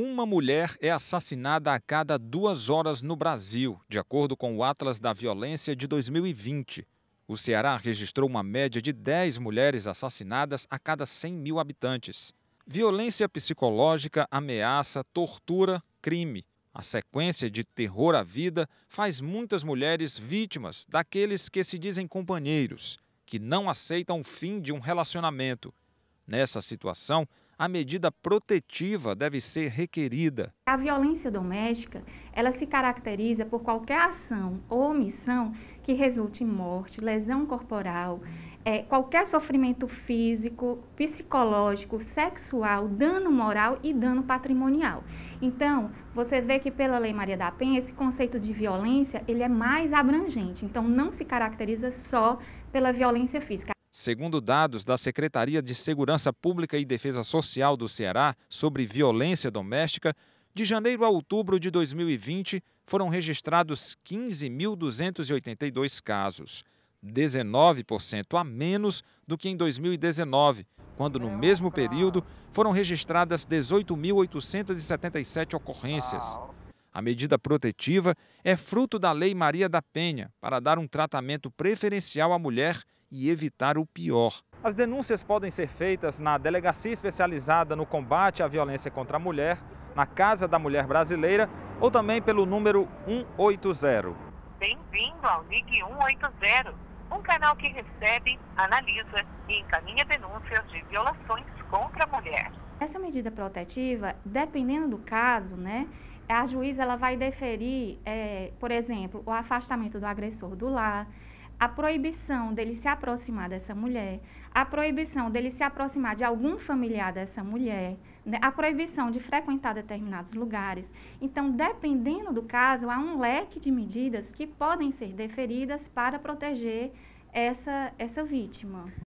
uma mulher é assassinada a cada duas horas no Brasil, de acordo com o Atlas da Violência de 2020. O Ceará registrou uma média de 10 mulheres assassinadas a cada 100 mil habitantes. Violência psicológica, ameaça, tortura, crime. A sequência de terror à vida faz muitas mulheres vítimas daqueles que se dizem companheiros, que não aceitam o fim de um relacionamento. Nessa situação, a medida protetiva deve ser requerida. A violência doméstica, ela se caracteriza por qualquer ação ou omissão que resulte em morte, lesão corporal, é, qualquer sofrimento físico, psicológico, sexual, dano moral e dano patrimonial. Então, você vê que pela Lei Maria da Penha, esse conceito de violência, ele é mais abrangente. Então, não se caracteriza só pela violência física. Segundo dados da Secretaria de Segurança Pública e Defesa Social do Ceará sobre violência doméstica, de janeiro a outubro de 2020 foram registrados 15.282 casos, 19% a menos do que em 2019, quando no mesmo período foram registradas 18.877 ocorrências. A medida protetiva é fruto da Lei Maria da Penha para dar um tratamento preferencial à mulher e evitar o pior. As denúncias podem ser feitas na Delegacia Especializada no Combate à Violência contra a Mulher, na Casa da Mulher Brasileira ou também pelo número 180. Bem-vindo ao Ligue 180, um canal que recebe, analisa e encaminha denúncias de violações contra a mulher. Essa medida protetiva, dependendo do caso, né, a juíza ela vai deferir, é, por exemplo, o afastamento do agressor do lar, a proibição dele se aproximar dessa mulher, a proibição dele se aproximar de algum familiar dessa mulher, né? a proibição de frequentar determinados lugares. Então, dependendo do caso, há um leque de medidas que podem ser deferidas para proteger essa, essa vítima.